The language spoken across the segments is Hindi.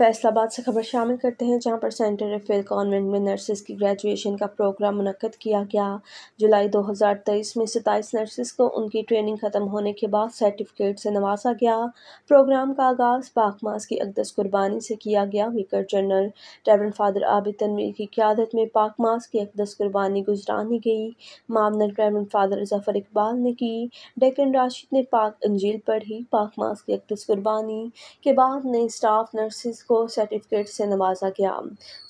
फैसलाबाद से खबर शामिल करते हैं जहां पर सेंटर रेफेल कॉन्वेंट में नर्सेज की ग्रेजुएशन का प्रोग्राम मनक़द किया गया जुलाई 2023 में सताईस नर्सिस को उनकी ट्रेनिंग ख़त्म होने के बाद सर्टिफिकेट से नवाजा गया प्रोग्राम का आगाज़ पाकमास की अकदस कुर्बानी से किया गया vicar general reverend father Abid Tanveer की क्यादत में पाकमास की अकदस कुर्बानी गुजरानी गई मामनर रेवरेंड फादर जफर इकबाल ने की डेकन राशिद ने पाक अंजील पढ़ी पाकमास की अकदस कुर्बानी के बाद नए स्टाफ नर्सिस को सर्टिफिकेट से नवाजा गया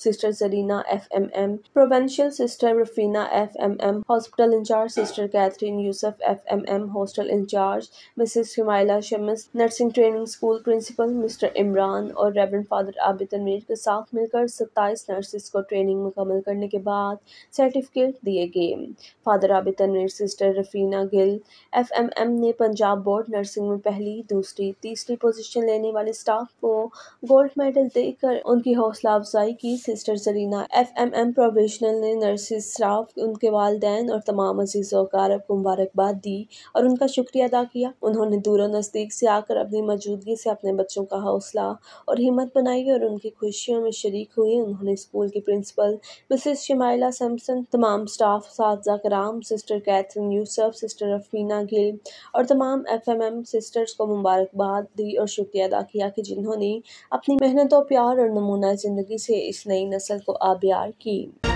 sister Zarina F M M provincial sister Rafina F M M hospital incharge sister Catherine Yousaf F M M hostel incharge Mrs Himala Shams nursing training school principal mister Imran और रेवरेंड फादर आबिद तनवीर के साथ मिलकर सत्ताईस नर्सिस को ट्रेनिंग मुकम्मल करने के बाद सर्टिफिकेट दिए गए father Abid Tanveer sister Rafina Gill F M M ने पंजाब बोर्ड नर्सिंग में पहली दूसरी तीसरी पोजिशन लेने वाले स्टाफ को गोल्ड मेडल मेडल देकर उनकी हौसला अफजाई की sister Zarina F M M professional ने नर्सिस स्टाफ उनके वालदेन और तमाम अजीज़ वकारब को मुबारकबाद दी और उनका शुक्रिया अदा किया उन्होंने दूर नज़दीक से आकर अपनी मौजूदगी से अपने बच्चों का हौसला और हिम्मत बनाई और उनकी खुशियों में शरीक हुई उन्होंने स्कूल की प्रिंसिपल मिसिस शमाइला सैमसन तमाम स्टाफ साजा कराम sister Catherine Yousaf sister Rafina Gill और तमाम एफ एम एम सिस्टर्स को मुबारकबाद दी और शुक्रिया अदा किया कि जिन्होंने अपनी मेहनत ने तो प्यार और नमूना ज़िंदगी से इस नई नस्ल को आबियार की